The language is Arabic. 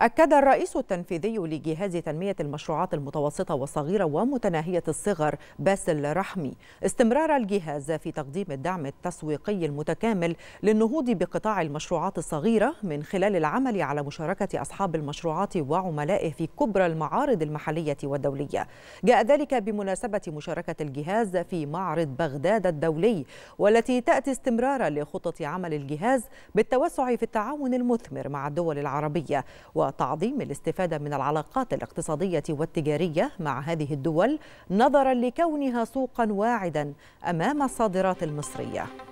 أكد الرئيس التنفيذي لجهاز تنمية المشروعات المتوسطة والصغيرة ومتناهية الصغر باسل رحمي استمرار الجهاز في تقديم الدعم التسويقي المتكامل للنهوض بقطاع المشروعات الصغيرة من خلال العمل على مشاركة أصحاب المشروعات وعملائه في كبرى المعارض المحلية والدولية جاء ذلك بمناسبة مشاركة الجهاز في معرض بغداد الدولي والتي تأتي استمرارا لخطة عمل الجهاز بالتوسع في التعاون المثمر مع الدول العربية و وتعظيم الاستفادة من العلاقات الاقتصادية والتجارية مع هذه الدول نظرا لكونها سوقا واعدا أمام الصادرات المصرية